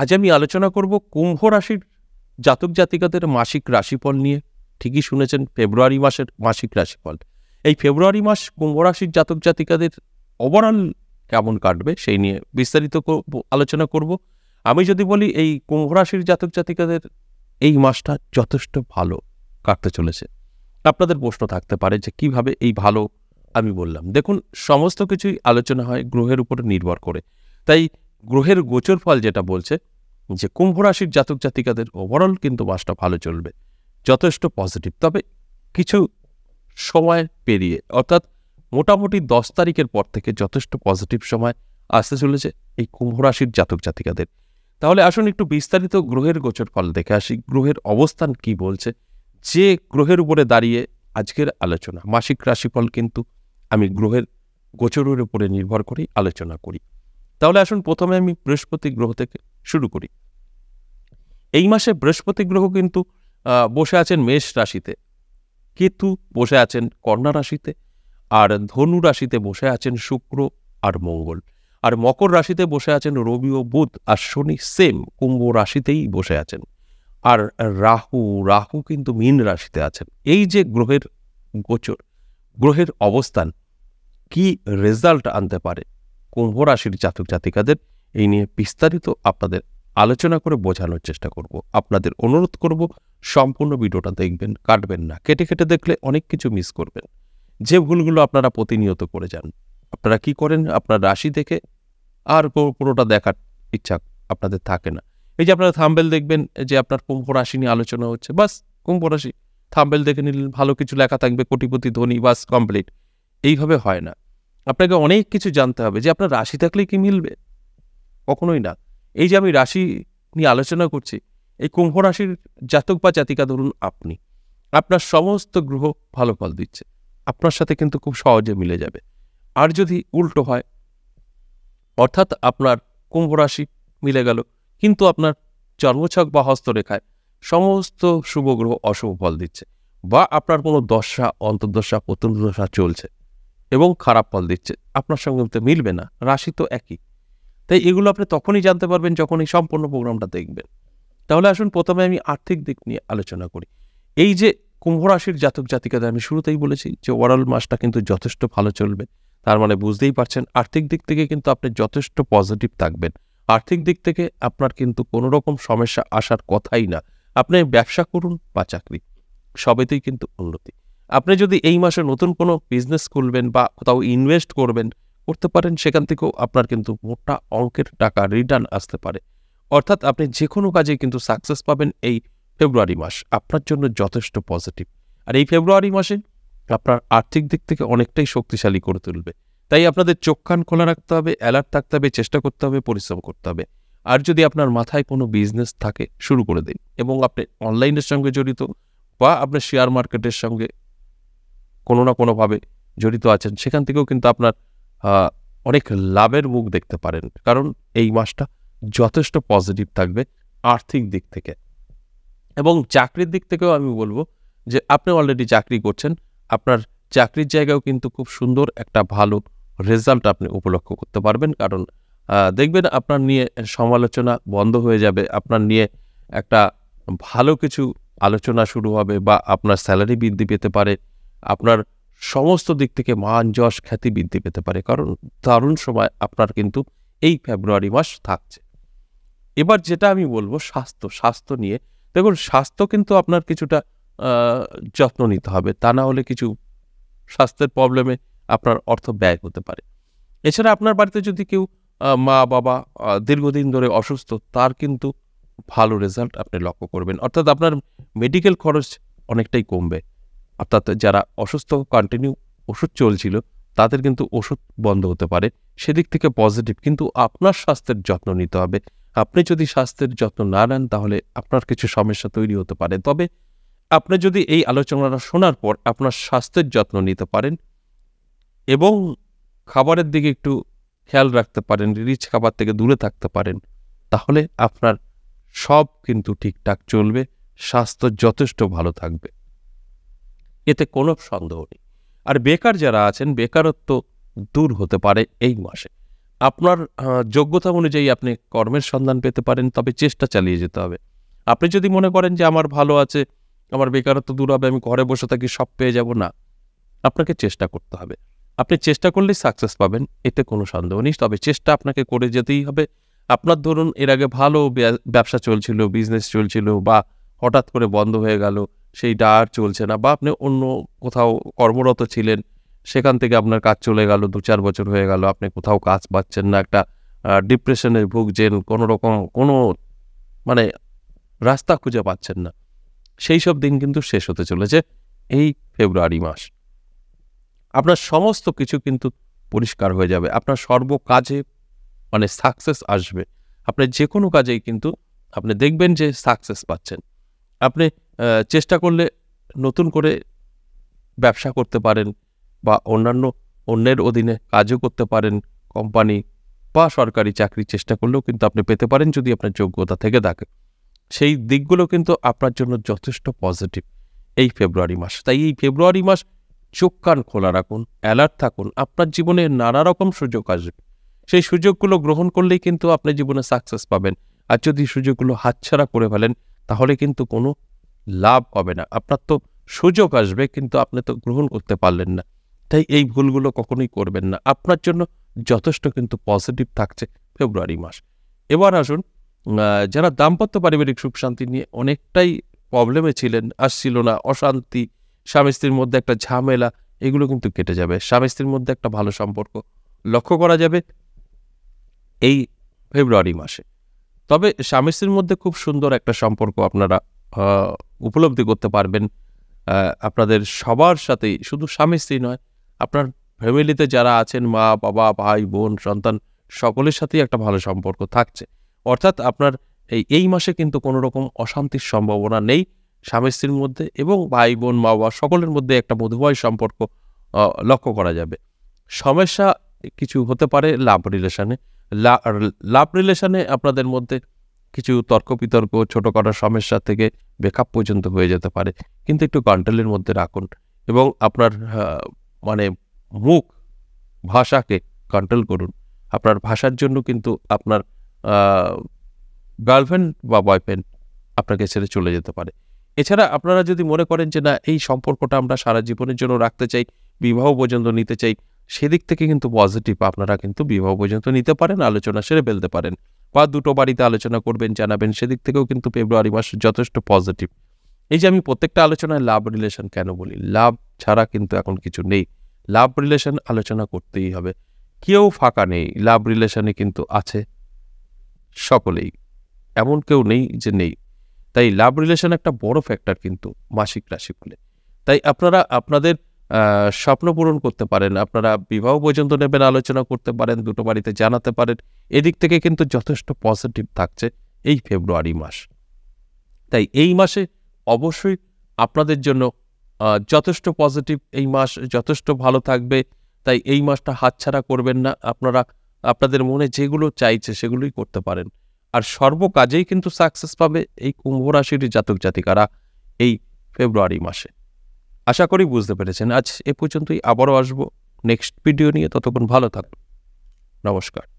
আজ আমি আলোচনা করব কুম্ভ রাশির জাতক জাতিকাদের মাসিক রাশিফল নিয়ে ঠিকই শুনেছেন ফেব্রুয়ারি মাসের মাসিক রাশিফল এই ফেব্রুয়ারি মাস কুম্ভ রাশির জাতক জাতিকাদের ওভারঅল কেমন কাটবে সেই নিয়ে বিস্তারিত আলোচনা করব আমি যদি বলি এই কুম্ভ রাশির জাতক জাতিকাদের এই মাসটা যথেষ্ট ভালো কাটতে চলেছে আপনাদের প্রশ্ন থাকতে পারে যে কিভাবে এই ভালো আমি বললাম দেখুন সমস্ত কিছুই আলোচনা হয় গ্রহের উপর নির্ভর করে তাই গ্রহের গোচর ফল যেটা বলছে যে কুম্ভ রাশির জাতক জাতিকাদের ওভারঅল কিন্তু মাসটা ভালো চলবে যথেষ্ট পজিটিভ তবে কিছু সময় পেরিয়ে অর্থাৎ মোটামুটি দশ তারিখের পর থেকে যথেষ্ট পজিটিভ সময় আসতে চলেছে এই কুম্ভ রাশির জাতক জাতিকাদের তাহলে আসুন একটু বিস্তারিত গ্রহের গোচর ফল দেখে আসি গ্রহের অবস্থান কি বলছে যে গ্রহের উপরে দাঁড়িয়ে আজকের আলোচনা মাসিক রাশিফল কিন্তু আমি গ্রহের গোচরের উপরে নির্ভর করেই আলোচনা করি তাহলে আসুন প্রথমে আমি বৃহস্পতি গ্রহ থেকে শুরু করি এই মাসে বৃহস্পতি গ্রহ কিন্তু বসে আছেন মেষ রাশিতে কেতু বসে আছেন কন্যা রাশিতে আর ধনু রাশিতে বসে আছেন শুক্র আর মঙ্গল আর মকর রাশিতে বসে আছেন রবি ও বুধ আর শনি সেম কুম্ভ রাশিতেই বসে আছেন আর রাহু রাহু কিন্তু মীন রাশিতে আছেন এই যে গ্রহের গোচর গ্রহের অবস্থান কি রেজাল্ট আনতে পারে কুম্ভ রাশির জাতক জাতিকাদের এই নিয়ে বিস্তারিত আপনাদের আলোচনা করে বোঝানোর চেষ্টা করব আপনাদের অনুরোধ করব সম্পূর্ণ ভিডিওটা দেখবেন কাটবেন না কেটে কেটে দেখলে অনেক কিছু মিস করবেন যে ভুলগুলো আপনারা প্রতিনিয়ত করে যান আপনারা কি করেন আপনার রাশি দেখে আর পুরোটা দেখার ইচ্ছা আপনাদের থাকে না এই যে আপনারা থাম্বেল দেখবেন যে আপনার কুম্ভ রাশি নিয়ে আলোচনা হচ্ছে বাস কুম্ভ রাশি থাম্বেল দেখে নিলেন ভালো কিছু লেখা থাকবে কোটিপতি ধনী বাস কমপ্লিট এইভাবে হয় না আপনাকে অনেক কিছু জানতে হবে যে আপনার রাশি থাকলে কি মিলবে কখনোই না এই যে আমি রাশি নিয়ে আলোচনা করছি এই কুম্ভ রাশির জাতক বা জাতিকা ধরুন আপনি আপনার সমস্ত গ্রহ ভালো ফল দিচ্ছে আপনার সাথে কিন্তু খুব সহজে মিলে যাবে আর যদি উল্টো হয় অর্থাৎ আপনার কুম্ভ রাশি মিলে গেল কিন্তু আপনার জন্মছক বা হস্তরেখায় সমস্ত শুভ গ্রহ অশুভ ফল দিচ্ছে বা আপনার কোনো দশা অন্তর্দশা দশা চলছে এবং খারাপ ফল দিচ্ছে আপনার সঙ্গে তো মিলবে না রাশি তো একই তাই এগুলো আপনি তখনই জানতে পারবেন যখন এই সম্পূর্ণ প্রোগ্রামটা দেখবেন তাহলে আসুন প্রথমে আমি আর্থিক দিক নিয়ে আলোচনা করি এই যে কুম্ভ রাশির জাতক জাতিকাদের আমি শুরুতেই বলেছি যে ওভারঅল মাসটা কিন্তু যথেষ্ট ভালো চলবে তার মানে বুঝতেই পারছেন আর্থিক দিক থেকে কিন্তু আপনি যথেষ্ট পজিটিভ থাকবেন আর্থিক দিক থেকে আপনার কিন্তু কোনো রকম সমস্যা আসার কথাই না আপনি ব্যবসা করুন বা চাকরি সবেতেই কিন্তু উন্নতি আপনি যদি এই মাসে নতুন কোনো বিজনেস খুলবেন বা কোথাও ইনভেস্ট করবেন করতে পারেন সেখান থেকেও আপনার কিন্তু মোটা অঙ্কের টাকা রিটার্ন আসতে পারে অর্থাৎ আপনি যে কোনো কাজে কিন্তু সাকসেস পাবেন এই ফেব্রুয়ারি মাস আপনার জন্য যথেষ্ট পজিটিভ আর এই ফেব্রুয়ারি মাসে আপনার আর্থিক দিক থেকে অনেকটাই শক্তিশালী করে তুলবে তাই আপনাদের চোখ কান খোলা রাখতে হবে অ্যালার্ট থাকতে হবে চেষ্টা করতে হবে পরিশ্রম করতে হবে আর যদি আপনার মাথায় কোনো বিজনেস থাকে শুরু করে দিন এবং আপনি অনলাইনের সঙ্গে জড়িত বা আপনার শেয়ার মার্কেটের সঙ্গে কোনো না কোনোভাবে জড়িত আছেন সেখান থেকেও কিন্তু আপনার অনেক লাভের মুখ দেখতে পারেন কারণ এই মাসটা যথেষ্ট পজিটিভ থাকবে আর্থিক দিক থেকে এবং চাকরির দিক থেকেও আমি বলবো যে আপনি অলরেডি চাকরি করছেন আপনার চাকরির জায়গাও কিন্তু খুব সুন্দর একটা ভালো রেজাল্ট আপনি উপলক্ষ করতে পারবেন কারণ দেখবেন আপনার নিয়ে সমালোচনা বন্ধ হয়ে যাবে আপনার নিয়ে একটা ভালো কিছু আলোচনা শুরু হবে বা আপনার স্যালারি বৃদ্ধি পেতে পারে আপনার সমস্ত দিক থেকে মান যশ খ্যাতি বৃদ্ধি পেতে পারে কারণ দারুণ সময় আপনার কিন্তু এই ফেব্রুয়ারি মাস থাকছে এবার যেটা আমি বলবো স্বাস্থ্য স্বাস্থ্য নিয়ে দেখুন স্বাস্থ্য কিন্তু আপনার কিছুটা যত্ন নিতে হবে তা না হলে কিছু স্বাস্থ্যের প্রবলেমে আপনার অর্থ ব্যয় হতে পারে এছাড়া আপনার বাড়িতে যদি কেউ মা বাবা দীর্ঘদিন ধরে অসুস্থ তার কিন্তু ভালো রেজাল্ট আপনি লক্ষ্য করবেন অর্থাৎ আপনার মেডিকেল খরচ অনেকটাই কমবে অর্থাৎ যারা অসুস্থ কন্টিনিউ ওষুধ চলছিল তাদের কিন্তু ওষুধ বন্ধ হতে পারে সেদিক থেকে পজিটিভ কিন্তু আপনার স্বাস্থ্যের যত্ন নিতে হবে আপনি যদি স্বাস্থ্যের যত্ন না নেন তাহলে আপনার কিছু সমস্যা তৈরি হতে পারে তবে আপনি যদি এই আলোচনাটা শোনার পর আপনার স্বাস্থ্যের যত্ন নিতে পারেন এবং খাবারের দিকে একটু খেয়াল রাখতে পারেন রিচ খাবার থেকে দূরে থাকতে পারেন তাহলে আপনার সব কিন্তু ঠিকঠাক চলবে স্বাস্থ্য যথেষ্ট ভালো থাকবে এতে কোনো সন্দেহ নেই আর বেকার যারা আছেন বেকারত্ব দূর হতে পারে এই মাসে আপনার যোগ্যতা অনুযায়ী আপনি কর্মের সন্ধান পেতে পারেন তবে চেষ্টা চালিয়ে যেতে হবে আপনি যদি মনে করেন যে আমার ভালো আছে আমার বেকারত্ব দূর হবে আমি ঘরে বসে থাকি সব পেয়ে যাব না আপনাকে চেষ্টা করতে হবে আপনি চেষ্টা করলেই সাকসেস পাবেন এতে কোনো সন্দেহ নেই তবে চেষ্টা আপনাকে করে যেতেই হবে আপনার ধরুন এর আগে ভালো ব্যবসা চলছিল বিজনেস চলছিল বা হঠাৎ করে বন্ধ হয়ে গেল সেই আর চলছে না বা আপনি অন্য কোথাও কর্মরত ছিলেন সেখান থেকে আপনার কাজ চলে গেল দু চার বছর হয়ে গেল আপনি কোথাও কাজ পাচ্ছেন না একটা ডিপ্রেশনে ভুগছেন কোনো রকম কোনো মানে রাস্তা খুঁজে পাচ্ছেন না সেই সব দিন কিন্তু শেষ হতে চলেছে এই ফেব্রুয়ারি মাস আপনার সমস্ত কিছু কিন্তু পরিষ্কার হয়ে যাবে আপনার সর্ব কাজে মানে সাকসেস আসবে আপনি যে কোনো কাজেই কিন্তু আপনি দেখবেন যে সাকসেস পাচ্ছেন আপনি চেষ্টা করলে নতুন করে ব্যবসা করতে পারেন বা অন্যান্য অন্যের অধীনে কাজও করতে পারেন কোম্পানি বা সরকারি চাকরির চেষ্টা করলেও কিন্তু আপনি পেতে পারেন যদি আপনার যোগ্যতা থেকে থাকে সেই দিকগুলো কিন্তু আপনার জন্য যথেষ্ট পজিটিভ এই ফেব্রুয়ারি মাস তাই এই ফেব্রুয়ারি মাস চোখ কান খোলা রাখুন অ্যালার্ট থাকুন আপনার জীবনে নানা রকম সুযোগ আসবে সেই সুযোগগুলো গ্রহণ করলেই কিন্তু আপনি জীবনে সাকসেস পাবেন আর যদি সুযোগগুলো হাতছাড়া করে ফেলেন তাহলে কিন্তু কোনো লাভ হবে না আপনার তো সুযোগ আসবে কিন্তু আপনি তো গ্রহণ করতে পারলেন না তাই এই ভুলগুলো কখনোই করবেন না আপনার জন্য যথেষ্ট কিন্তু পজিটিভ থাকছে ফেব্রুয়ারি মাস এবার আসুন যারা দাম্পত্য পারিবারিক সুখ শান্তি নিয়ে অনেকটাই প্রবলেমে ছিলেন আসছিল না অশান্তি স্বামী স্ত্রীর মধ্যে একটা ঝামেলা এগুলো কিন্তু কেটে যাবে স্বামী স্ত্রীর মধ্যে একটা ভালো সম্পর্ক লক্ষ্য করা যাবে এই ফেব্রুয়ারি মাসে তবে স্বামী স্ত্রীর মধ্যে খুব সুন্দর একটা সম্পর্ক আপনারা উপলব্ধি করতে পারবেন আপনাদের সবার সাথেই শুধু স্বামী স্ত্রী নয় আপনার ফ্যামিলিতে যারা আছেন মা বাবা ভাই বোন সন্তান সকলের সাথেই একটা ভালো সম্পর্ক থাকছে অর্থাৎ আপনার এই এই মাসে কিন্তু কোনো রকম অশান্তির সম্ভাবনা নেই স্বামী স্ত্রীর মধ্যে এবং ভাই বোন মা বাবা সকলের মধ্যে একটা মধুময় সম্পর্ক লক্ষ্য করা যাবে সমস্যা কিছু হতে পারে লাভ রিলেশনে লাভ রিলেশনে আপনাদের মধ্যে কিছু তর্ক বিতর্ক ছোটোখাটো সমস্যা থেকে বেকআপ পর্যন্ত হয়ে যেতে পারে কিন্তু একটু কন্ট্রোলের মধ্যে রাখুন এবং আপনার মানে মুখ ভাষাকে কন্ট্রোল করুন আপনার ভাষার জন্য কিন্তু আপনার গার্লফ্রেন্ড বা বয়ফ্রেন্ড আপনাকে ছেড়ে চলে যেতে পারে এছাড়া আপনারা যদি মনে করেন যে না এই সম্পর্কটা আমরা সারা জীবনের জন্য রাখতে চাই বিবাহ পর্যন্ত নিতে চাই সেদিক থেকে কিন্তু পজিটিভ আপনারা কিন্তু বিবাহ পর্যন্ত নিতে পারেন আলোচনা সেরে ফেলতে পারেন বা দুটো বাড়িতে আলোচনা করবেন জানাবেন সেদিক থেকেও কিন্তু ফেব্রুয়ারি মাস যথেষ্ট পজিটিভ এই যে আমি প্রত্যেকটা আলোচনায় লাভ রিলেশন কেন বলি লাভ ছাড়া কিন্তু এখন কিছু নেই লাভ রিলেশন আলোচনা করতেই হবে কেউ ফাঁকা নেই লাভ রিলেশনে কিন্তু আছে সকলেই এমন কেউ নেই যে নেই তাই লাভ রিলেশন একটা বড় ফ্যাক্টর কিন্তু মাসিক রাশিফলে তাই আপনারা আপনাদের স্বপ্ন পূরণ করতে পারেন আপনারা বিবাহ পর্যন্ত নেবেন আলোচনা করতে পারেন দুটো বাড়িতে জানাতে পারেন এদিক থেকে কিন্তু যথেষ্ট পজিটিভ থাকছে এই ফেব্রুয়ারি মাস তাই এই মাসে অবশ্যই আপনাদের জন্য যথেষ্ট পজিটিভ এই মাস যথেষ্ট ভালো থাকবে তাই এই মাসটা হাতছাড়া করবেন না আপনারা আপনাদের মনে যেগুলো চাইছে সেগুলোই করতে পারেন আর সর্বকাজেই কিন্তু সাকসেস পাবে এই কুম্ভরাশির জাতক জাতিকারা এই ফেব্রুয়ারি মাসে আশা করি বুঝতে পেরেছেন আজ এ পর্যন্তই আবারও আসব নেক্সট ভিডিও নিয়ে ততক্ষণ ভালো থাকুন নমস্কার